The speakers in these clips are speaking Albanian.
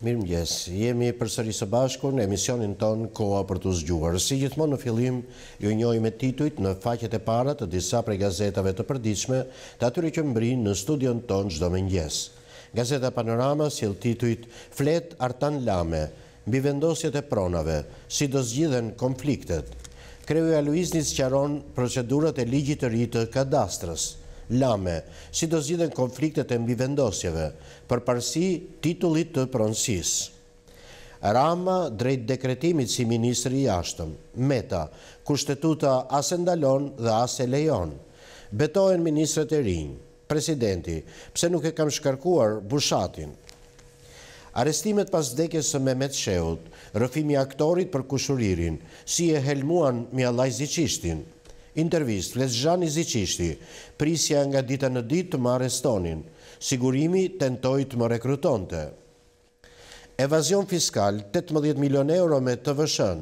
Mirë mjes, jemi përsëri së bashku në emisionin tonë Koa për të zgjuar. Si gjithmonë në filim, ju njoj me tituit në faqet e parat të disa prej gazetave të përdiqme të atyre që mbrinë në studion tonë gjdo me njës. Gazeta Panorama si lë tituit Flet Artan Lame, mbi vendosjet e pronave, si do zgjithen konfliktet. Kreuja Luiznis qaron procedurat e ligjit të rritë të kadastrës, lame, si do zhjithën konfliktet e mbivendosjeve, për parësi titullit të pronsis. Rama drejt dekretimit si ministri i ashtëm, meta, kushtetuta asë ndalon dhe asë e lejon. Betojnë ministrët e rinjë, presidenti, pse nuk e kam shkarkuar bushatin. Arestimet pas dekes së Mehmet Sheut, rëfimi aktorit për kushuririn, si e helmuan mja lajzicishtin, Intervist, Lesxhani Ziqishti, prisja nga dita në dit të marë estonin, sigurimi tentoj të më rekrutonte. Evazion fiskal, 18 milion euro me të vëshën,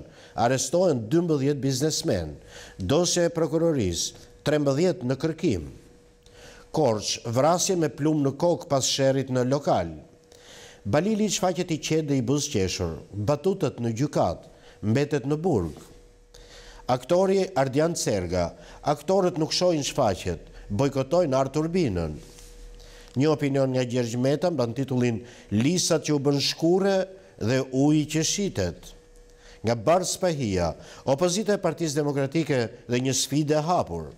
arestohen 12 biznesmen, dosje e prokuroris, 13 në kërkim. Korç, vrasje me plumë në kokë pas shërit në lokal. Balili që faqet i qedë dhe i buzqeshur, batutët në gjukat, mbetet në burgë aktori Ardian Cerga, aktorët nuk shojnë shfaqet, bojkotojnë Artur Binën. Një opinion nga Gjergj Meta mba në titullin Lisat që u bën shkure dhe uj që shitet. Nga Bars Pahia, opozite e partiz demokratike dhe një sfide hapur.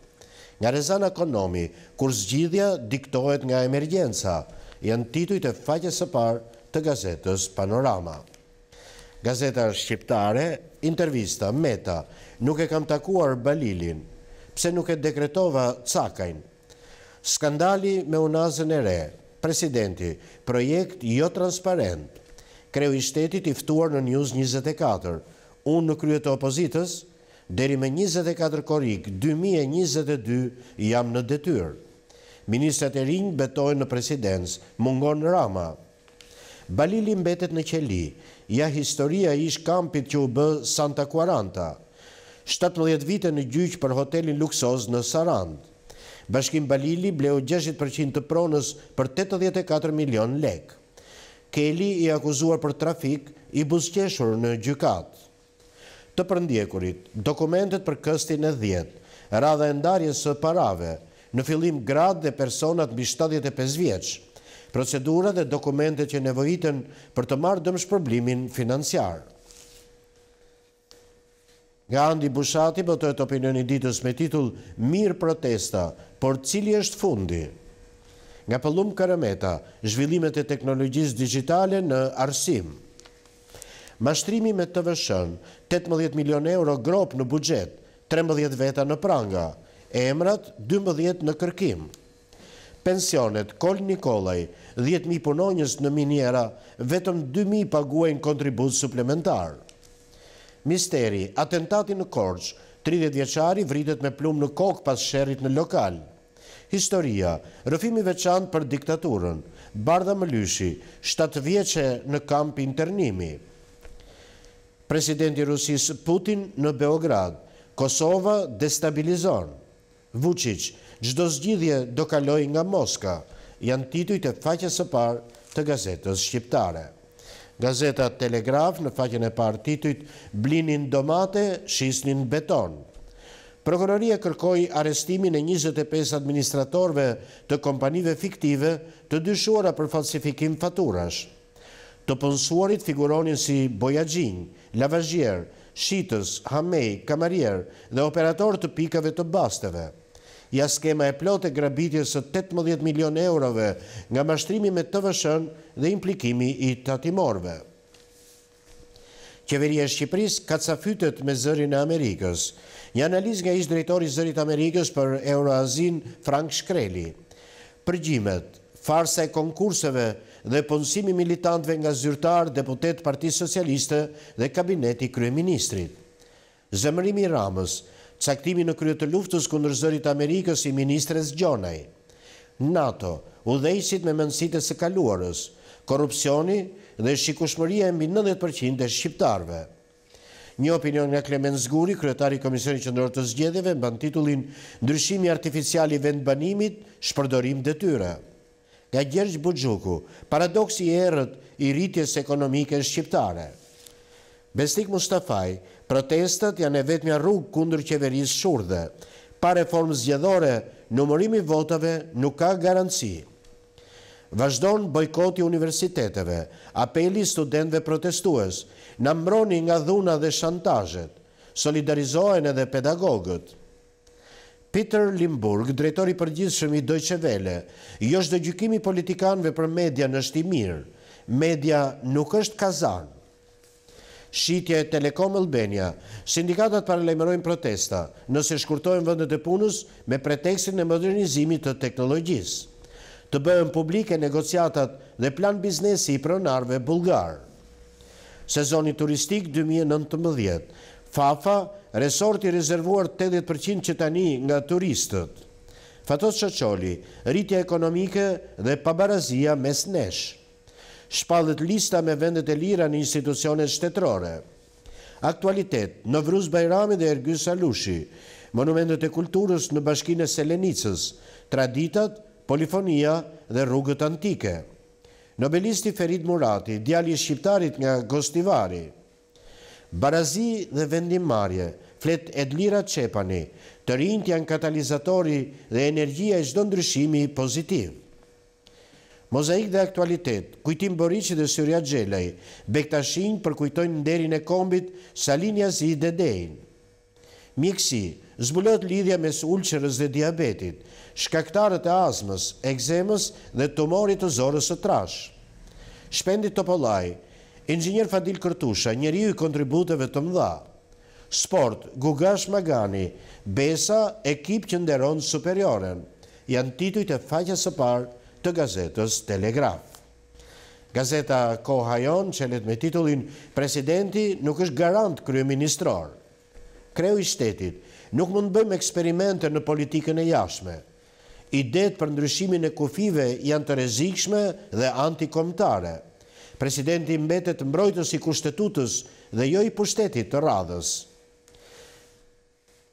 Nga Rezana Konomi, kur zgjidhja diktohet nga emergjensa, janë tituj të faqe së parë të gazetës Panorama. Gazeta Shqiptare, intervista, meta, nuk e kam takuar balilin, pse nuk e dekretova cakajn. Skandali me unazën e re, presidenti, projekt jo transparent, kreu i shtetit iftuar në njuz 24, unë në kryet të opozitës, deri me 24 korik, 2022, jam në detyr. Ministrat e rinjë betojnë në presidens, mungon rama. Balilin betet në qeli, ja historia ish kampit që u bë Santa Quaranta, 17 vite në gjyqë për hotelin luksoz në Sarand. Bashkim Balili bleu 60% të pronës për 84 milion lek. Keli i akuzuar për trafik i busqeshur në gjykat. Të përndjekurit, dokumentet për këstin e djetë, rada e ndarjes së parave, në filim grad dhe personat mbi 75 vjeqë, procedura dhe dokumente që nevojitën për të marrë dëmsh problemin financiar. Nga Andi Bushati për opinioni opinion i ditës me titull Mirë protesta, por cili është fundi? Nga pëllum kërëmeta, zhvillimet e teknologjisë digitale në arsim. Mashtrimi me të vëshën, 18 milion euro grop në bugjet, 13 veta në pranga, e emrat 12 në kërkim pensionet, kol Nikolaj, 10.000 punonjës në minjera, vetëm 2.000 paguajnë kontribut suplementar. Misteri, atentati në Korç, 30 vjeqari vritet me plumë në kokë pas shërit në lokal. Historia, rëfimi veçan për diktaturën, bardha më lyshi, 7 vjeqe në kamp internimi. Presidenti Rusis Putin në Beograd, Kosova destabilizon. Vucic, gjdo zgjidhje do kaloj nga Moska, janë tituj të faqës e parë të gazetës shqiptare. Gazeta Telegraf në faqën e parë tituj blinin domate, shisnin beton. Prokuroria kërkoj arestimin e 25 administratorve të kompanive fiktive të dyshuara për falsifikim faturash. Të pënsuarit figuronin si Bojagjin, Lavazjer, Shitës, Hamej, Kamarjer dhe operator të pikave të basteve ja skema e plot e grabitje së 18 milion eurove nga mashtrimi me të vëshën dhe implikimi i tatimorve. Qeveria e Shqipëris ka të safytet me zërin e Amerikës. Një analiz nga ishtë drejtori zërit Amerikës për euroazin Frank Shkreli. Përgjimet, farsa e konkurseve dhe punësimi militantve nga zyrtar, deputetë Parti socialiste dhe kabineti kryeministrit. Zëmërimi ramës caktimi në kryetë luftës këndër zërit Amerikës i Ministres Gjonaj. NATO, udhejësit me mëndësitës e kaluarës, korupcioni dhe shikushmëria e mbi 90% e shqiptarve. Një opinion nga Klemen Zguri, kryetari Komisioni Qëndërë të Zgjedeve, në titullin Ndryshimi Artificiali Vendbanimit, Shpërdorim Detyre. Nga Gjergj Bujuku, paradoksi e erët i rritjes ekonomike shqiptare. Bestik Mustafaj, Protestat janë e vetëmja rrugë kundër qeverisë shurdhe. Pa reformë zgjedhore, numërimi votave nuk ka garanci. Vazhdon bojkoti universiteteve, apeli studentve protestues, në mbroni nga dhuna dhe shantajet, solidarizohen edhe pedagogët. Peter Limburg, drejtori përgjithshëm i Deutsche jo josh dhe gjykimi politikanve për media nështë i mirë, media nuk është kazanë shqitje e Telekom Albania. Sindikatat paralemerojnë protesta nëse shkurtojnë vëndet e punës me preteksin e modernizimit të teknologjis. Të bëhen publike negociatat dhe plan biznesi i pronarve bulgarë. Sezoni turistik 2019. Fafa, resorti rezervuar 80% që tani nga turistët. Fatos Shacholi, rritja ekonomike dhe pabarazia mes neshë shpallët lista me vendet e lira në institucionet shtetrore. Aktualitet, në Vruz Bajrami dhe Ergjus Alushi, monumentet e kulturës në bashkine Selenicës, traditat, polifonia dhe rrugët antike. Nobelisti Ferit Murati, djali shqiptarit nga Gostivari. Barazi dhe vendim marje, flet Edlira Qepani, të rinjt janë katalizatori dhe energia e shdo ndryshimi pozitiv. Mozaik dhe aktualitet, kujtim Borici dhe Syria Gjelej, Bektashin përkujtojnë nderin e kombit salinja Jazid dhe Dejn. Mjekësi, zbulot lidhja mes ulqërës dhe diabetit, shkaktarët e azmës, egzemës dhe tumorit të zorës të trash. Shpendit Topolaj, inxinjer Fadil Kërtusha, njeri i kontributeve të mdha. Sport, Gugash Magani, Besa, ekip që nderonë superioren, janë tituj të faqës e parë të gazetës Telegraf. Gazeta Kohajon qëllet me titullin Presidenti nuk është garant krye ministrar. Kreu i shtetit nuk mund bëjmë eksperimente në politikën e jashme. Idet për ndryshimin e kufive janë të rezikshme dhe antikomtare. Presidenti mbetet mbrojtës i kushtetutës dhe jo i pushtetit të radhës.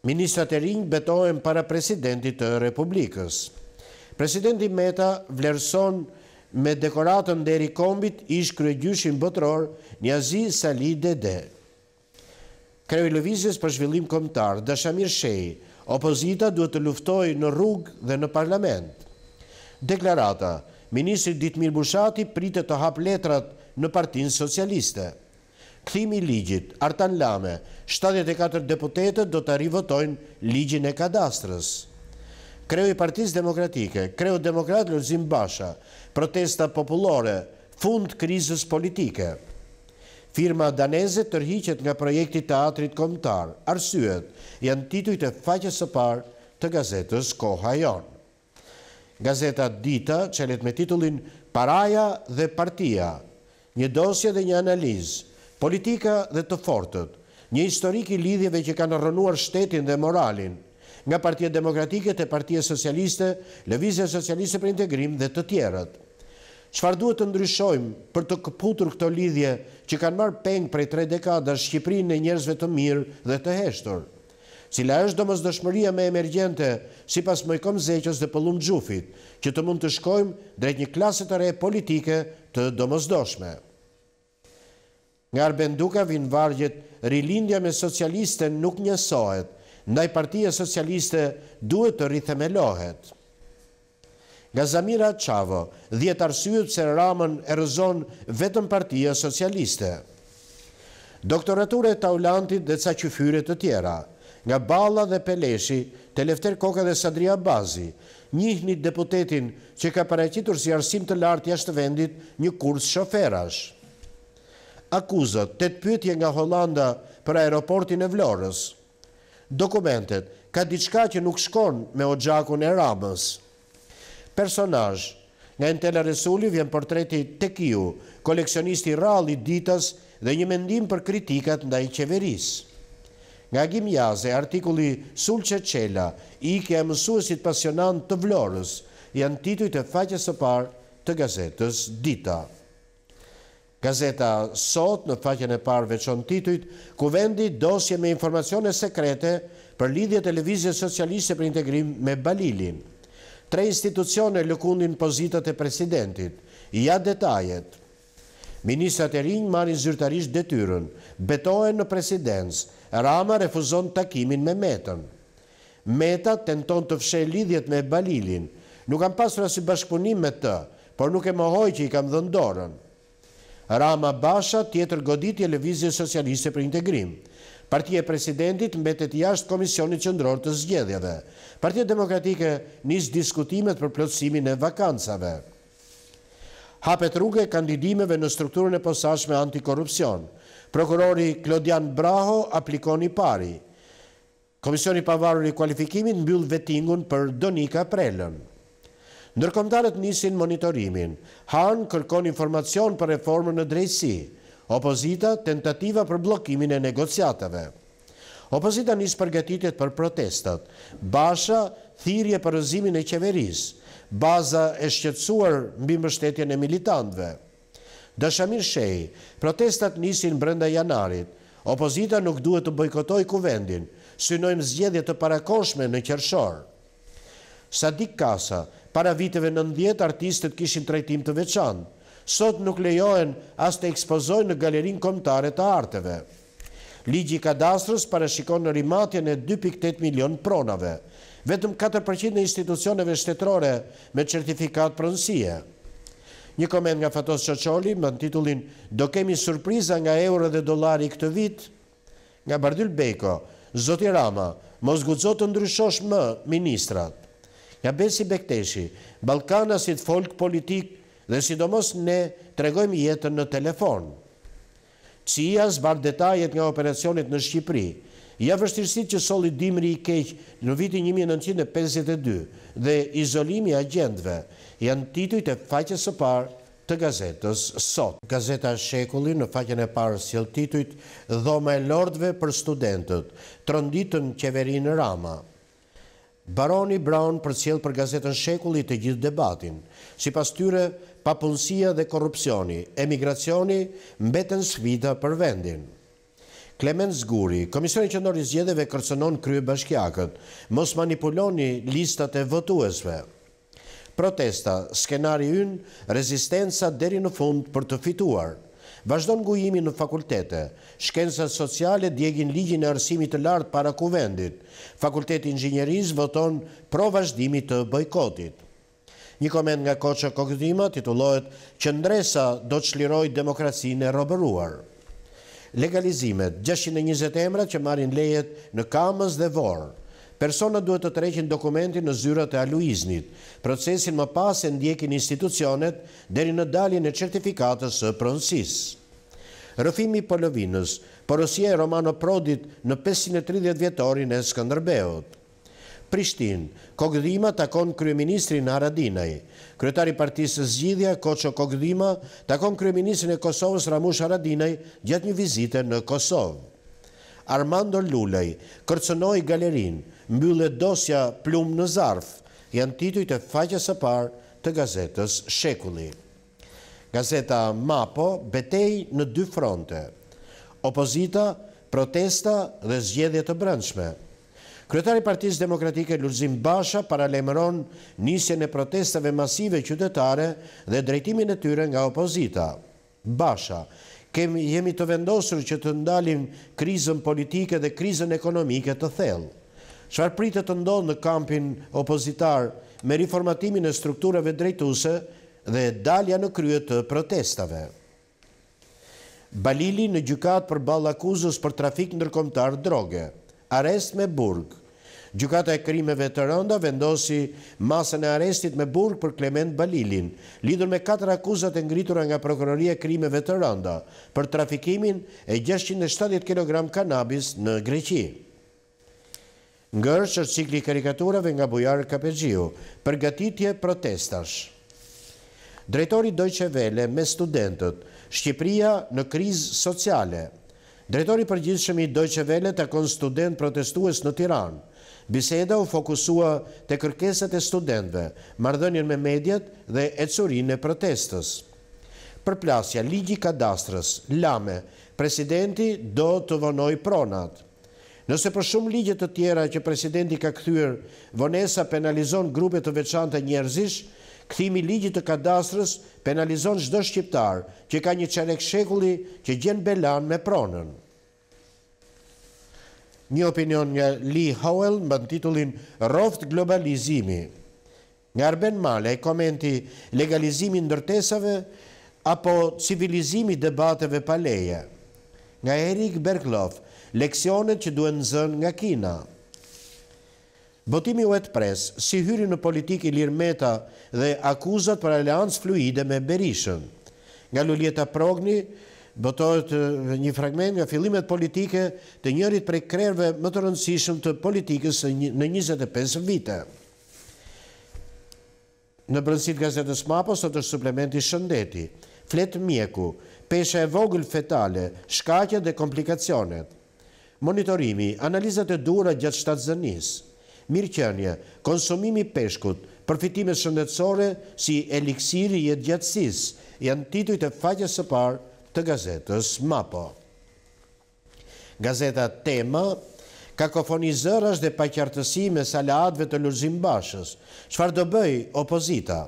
Ministrat e rinjë betohen para presidentit të Republikës. Presidenti Meta vlerëson me dekoratën deri kombit ish kryegjyshin botror një azi sali dede. Krevi Lëvizjes për zhvillim komtar, Dashamir Shej, opozita duhet të luftoj në rrug dhe në parlament. Deklarata, Ministri Ditmir Bushati pritë të hap letrat në partinë socialiste. i ligjit, Artan Lame, 74 deputetet do të rivotojnë ligjin e kadastrës kreu i partiz demokratike, kreu demokrat Lëzim Basha, protesta populore, fund krizës politike. Firma daneze tërhiqet nga projekti teatrit komtar, arsyet, janë tituj të faqës së parë të gazetës Koha Jon. Gazeta Dita qëllet me titullin Paraja dhe partia, një dosje dhe një analizë, politika dhe të fortët, një historiki lidhjeve që kanë rënuar shtetin dhe moralin, nga partijet demokratike të partijet socialiste, levizja socialiste për integrim dhe të tjerët. Qfar duhet të ndryshojmë për të këputur këto lidhje që kanë marë peng prej tre dekada Shqipërin në njerëzve të mirë dhe të heshtur? Cila është domosdoshmëria dëshmëria me emergjente si pas mëjkom zeqës dhe pëllum gjufit, që të mund të shkojmë drejt një klasët të re politike të domosdoshme. Nga Nga duka vinë vargjet, rilindja me socialiste nuk njësohet, ndaj partia socialiste duhet të rithemelohet. Gazamira Qavo, dhjetë arsyët se ramën e rëzon vetën partia socialiste. Doktoraturë e taulantit dhe ca qëfyre të tjera, nga Balla dhe Peleshi, të lefter koka dhe Sadria Bazi, njihni deputetin që ka parejqitur si arsim të lartë jashtë vendit një kurs shoferash. Akuzët, të të pëtje nga Hollanda për aeroportin e Vlorës, dokumentet, ka diçka që nuk shkon me o gjakun e rabës. Personaj, nga Entela Resulli vjen portreti Tekiu, koleksionisti rali ditas dhe një mendim për kritikat nda i qeveris. Nga Gimjaze, artikuli Sulqe Qela, i ke e mësuesit pasionant të vlorës, janë tituj të faqës të parë të gazetës Dita. Gazeta Sot në faqen e parë veçon titujt Kuvendi dosje me informacione sekrete për lidhje televizje socialiste për integrim me Balilin. Tre institucione lëkundin pozitët e presidentit. Ja detajet. Ministrat e rinjë marin zyrtarisht detyrën, betohen në presidencë, rama refuzon takimin me metën. Meta tenton të fshe lidhjet me balilin, nuk kam pasur si bashkëpunim me të, por nuk e mohoj që i kam dhëndorën. Rama Basha, tjetër godit e Levizje Socialiste për Integrim. Partije Presidentit mbetet jashtë Komisionit Qëndror të Zgjedhjeve. Partije Demokratike njës diskutimet për plotësimin e vakancave. Hapet rrugë e kandidimeve në strukturën e posashme antikorupcion. Prokurori Klodian Braho aplikon i pari. Komisioni Pavarur i Kualifikimin mbyllë vetingun për Donika Prellën. Ndërkomtarët nisin monitorimin, Han kërkon informacion për reformën në drejsi, opozita tentativa për blokimin e negociatave. Opozita nisë përgatitit për protestat, basha thirje për rëzimin e qeveris, baza e shqetsuar mbi mështetjen e militantve. Dëshamir Shej, protestat nisin brenda janarit, opozita nuk duhet të bojkotoj kuvendin, synojmë zgjedhje të parakoshme në kjershorë. Sadik Kasa, Para viteve nëndjet, artistet kishin trajtim të veçan. Sot nuk lejohen as të ekspozojnë në galerinë komtare të arteve. Ligi Kadastrës parashikon në rimatjen e 2.8 milion pronave, vetëm 4% në institucioneve shtetrore me certifikat prënsie. Një komend nga Fatos Qoqoli, më në titullin Do kemi surpriza nga euro dhe dolari këtë vit? Nga Bardyl Bejko, Zoti Rama, mos të ndryshosh më ministrat. Ja besi bekteshi, të folk politik dhe sidomos ne tregojmë jetën në telefon. Cia zbar detajet nga operacionit në Shqipëri, ja vështirësit që soli dimri i keqë në vitin 1952 dhe izolimi agendve janë titujt e faqës së parë të gazetës sot. Gazeta Shekulli në faqën e parë s'jel titujt dhoma e lordve për studentët, të rënditën qeverinë Rama. Baroni Braun për cilë për gazetën Shekulli të gjithë debatin, si pas tyre papunësia dhe korupcioni, emigracioni mbeten svita për vendin. Klement Zguri, Komisioni Qëndori zjedeve kërcenon krye bashkjakët, mos manipuloni listat e votuesve. Protesta, skenari yn, rezistenca deri në fund për të fituar. Vazhdon në gujimi në fakultete, shkensat sociale djegin ligjin e rësimit të lartë para kuvendit. Fakulteti Ingenjeriz voton pro vazhdimit të bojkotit. Një komend nga koqë kokëtima titulojt që ndresa do të shliroj demokracinë e robëruar. Legalizimet, 620 emra që marin lejet në kamës dhe vorë. Persona duhet të treqin dokumentin në zyrat e aluiznit. Procesin më pas e ndjekin institucionet deri në daljen e certifikatës së prënsis. Rëfimi Polovinës, porosia e Romano Prodit në 530 vjetorin e Skanderbeot. Prishtin, Kogdhima takon Kryeministri në Aradinaj. Kryetari partisë zgjidhja, Koqo Kogdhima, takon Kryeministri në Kosovës Ramush Aradinaj gjatë një vizite në Kosovë. Armando Lulej, kërcënoj galerin, mbyllet dosja plumë në zarf, janë tituj të faqës e parë të gazetës Shekulli. Gazeta Mapo betej në dy fronte, opozita, protesta dhe zgjedhjet të brëndshme. Kryetari Partisë Demokratike Lurzim Basha paralemëron nisje në protestave masive qytetare dhe drejtimin e tyre nga opozita. Basha, jemi të vendosur që të ndalim krizën politike dhe krizën ekonomike të thellë. Qfar pritë të ndonë në kampin opozitar me reformatimin e strukturave drejtuse dhe dalja në kryet të protestave. Balili në gjukat për bal akuzës për trafik nërkomtar droge, arest me burgë, Gjukata e krimeve të rënda vendosi masën e arestit me burg për Klement Balilin, lidur me 4 akuzat e ngritura nga prokurorie krimeve të rënda për trafikimin e 670 kg kanabis në Greqi. Ngërë qërë cikli karikaturave nga bujarë Kapegjiu, përgatitje protestash. Drejtori dojqe vele me studentët, Shqipria në krizë sociale. Drejtori përgjithshëmi dojqe vele të konë student protestues në Tiranë, Biseda u fokusua të kërkesat e studentve, mardhënjën me mediat dhe e e protestës. Për plasja Ligi Kadastrës, Lame, presidenti do të vënoj pronat. Nëse për shumë ligjet të tjera që presidenti ka këthyrë, vonesa penalizon grupe të veçanta njerëzish, këthimi ligjit të kadastrës penalizon shdo shqiptar që ka një qenek shekulli që gjenë belan me pronën një opinion nga Lee Howell më në titullin Roft Globalizimi. Nga Arben Male, komenti legalizimi ndërtesave apo civilizimi debateve paleje. Nga Erik Berkloff, leksionet që duen zën nga Kina. Botimi u e të presë, si hyri në politik i dhe akuzat për aleans fluide me berishën. Nga Luljeta Progni, botohet një fragment nga fillimet politike të njërit prej krerve më të rëndësishëm të politikës në 25 vite. Në brëndësit gazetës MAPO, sot është suplementi shëndeti, fletë mjeku, peshe e vogël fetale, shkakja dhe komplikacionet, monitorimi, analizat e dura gjatë shtatë zënis, mirëkjënje, konsumimi peshkut, përfitime shëndetsore si eliksiri i gjatësis, janë tituj të faqës së parë të gazetës MAPO. Gazeta Tema, kakofonizër është dhe pakjartësi me salatve të lurzim bashës, shfar do bëj opozita.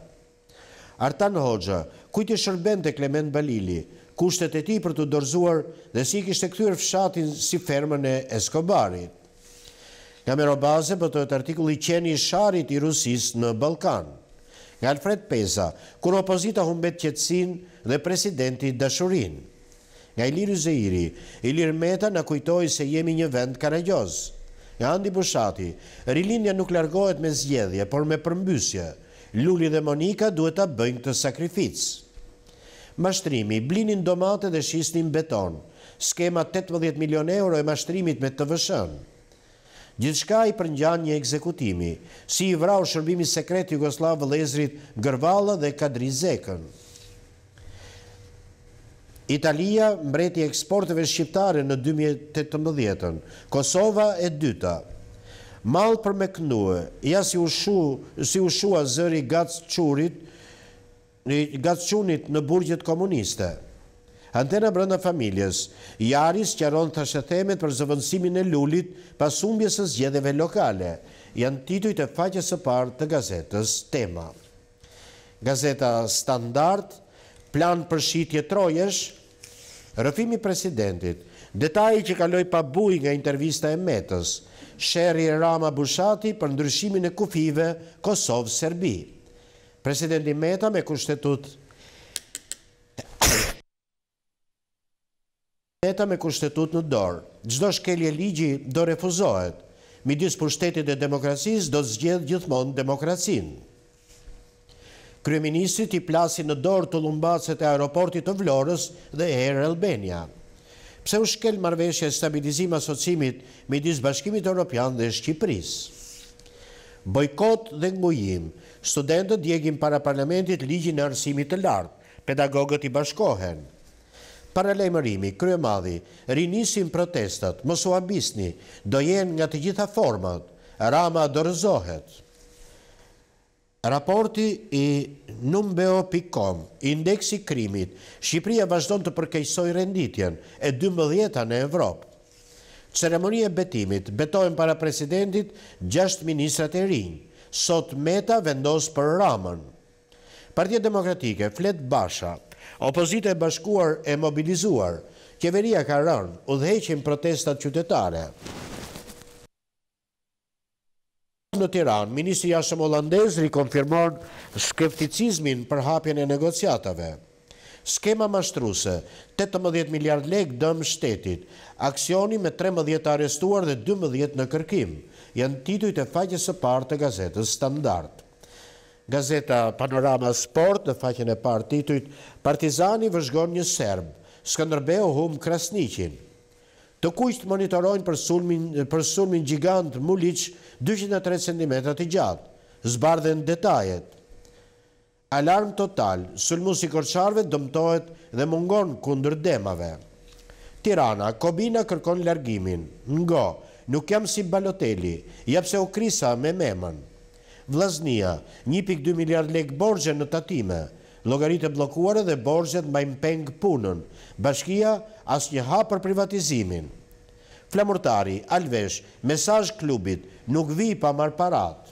Artan Hoxha, kujti shërben të Klement Balili, kushtet e ti për të dorzuar dhe si kishtë e këtyrë fshatin si fermën e Eskobarit. Nga mero baze për artikulli qeni i sharit i Rusis në Balkanë nga Alfred Peza, kur opozita humbet qëtsin dhe presidenti dëshurin. Nga Ilir Zeiri, Ilir Meta në kujtoj se jemi një vend karajoz. Nga Andi Bushati, rilinja nuk largohet me zjedhje, por me përmbysje. Luli dhe Monika duhet të bëjnë të sakrific. Mashtrimi, blinin domate dhe shisnin beton. Skema 80 milion euro e mashtrimit me të vëshënë. Gjithshka i përngjan një ekzekutimi, si i vrau shërbimi sekret Jugoslavë Lezrit Gërvala dhe Kadri Zekën. Italia mbreti eksporteve shqiptare në 2018-ën, Kosova e dyta. Malë për me kënue, ja si u shua zëri gacë qurit në burgjet komuniste. Antena brënda familjes, Jaris qëron të shëthemet për zëvënsimin e lullit pas umbjes e zgjedeve lokale, janë tituj të faqe së parë të gazetës tema. Gazeta Standard, plan për shqitje trojesh, rëfimi presidentit, detaj që kaloj pa buj nga intervista e metës, shëri Rama Bushati për ndryshimin e kufive Kosovë-Serbi. Presidenti Meta me kushtetut Neta me kushtetut në dorë, gjdo shkelje ligji do refuzohet, midis për shtetit e demokrasis do zgjedh gjithmon demokrasin. Kryeministit i plasi në dorë të lumbacet e aeroportit të Vlorës dhe Air Albania. Pse u shkel marveshje e stabilizim asocimit midis bashkimit Europian dhe Shqipëris? Bojkot dhe ngujim, studentët djegim para parlamentit ligjin e arsimit të lartë, pedagogët i bashkohen. Paralejmërimi, kryemadhi, rinisim protestat, mësua bisni, do jenë nga të gjitha format, rama do Raporti i numbeo.com, indeksi krimit, Shqipria vazhdon të përkejsoj renditjen e 12 a në Evropë. Ceremonie betimit, betojnë para presidentit 6 ministrat e rinjë, sot meta vendos për ramën. Partia Demokratike, flet basha, Opozite e bashkuar e mobilizuar, kjeveria ka rënë, u dheqin protestat qytetare. Në Tiran, Ministri Jashëm Olandez rikonfirmon skepticizmin për hapjen e negociatave. Skema mashtruse, 18 miliard lek dëmë shtetit, aksioni me 13 arestuar dhe 12 në kërkim, janë tituj të faqës e partë të gazetës standartë. Gazeta Panorama Sport, në faqen e par titujt, Partizani vëzhgon një serb, Skanderbeo hum Krasnikin. Të kujtë monitorojnë për sulmin gjigant mulic 203 cm të gjatë, zbardhen detajet. Alarm total, sulmu si kërqarve dëmtojt dhe mungon kundër demave. Tirana, Kobina kërkon largimin, ngo, nuk jam si baloteli, jepse u krisa me memën. Vlaznia, 1.2 miliard lek borgje në tatime, logaritë blokuare dhe borgjet mbajnë peng punën, bashkia asë një ha për privatizimin. Flamurtari, alvesh, mesaj klubit, nuk vi pa marë parat.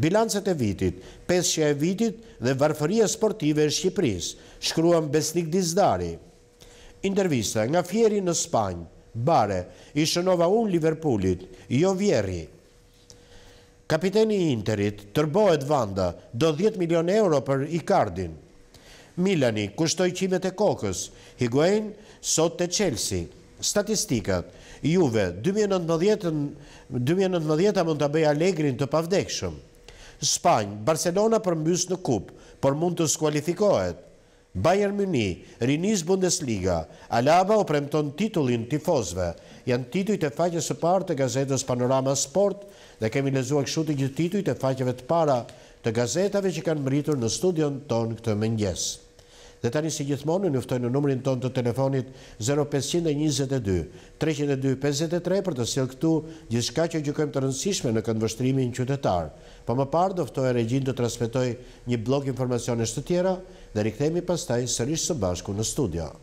Bilancet e vitit, pesqe e vitit dhe varfëria sportive e Shqipëris, shkruan Besnik Dizdari. Intervista nga fjeri në Spanjë, bare, ishënova unë Liverpoolit, jo Vjeri. Kapiteni Interit tërbohet vanda, do 10 milion euro për i Milani kushtoj qimet e kokës, higuen sot të qelsi. Statistikat, juve, 2019 mund të bëjë alegrin të pavdekshëm. Spanj, Barcelona përmbys në kup, por mund të skualifikohet. Bayern Muni, Rinis Bundesliga, Alaba o premton titullin tifozve janë tituj të faqës së partë të gazetës Panorama Sport dhe kemi lezuak shu të gjithë tituj të faqëve të para të gazetave që kanë mëritur në studion tonë këtë mëngjes. Dhe tani si gjithmonë në njëftojnë në numërin tonë të telefonit 0522-3253 për të silë këtu gjithë shka që gjukojmë të rëndësishme në këndë vështrimin në qytetarë. Po më parë, doftoj e regjin të transmitoj një blok informacionisht të tjera dhe rikëthejmi pastaj sërishë së bashku në studion.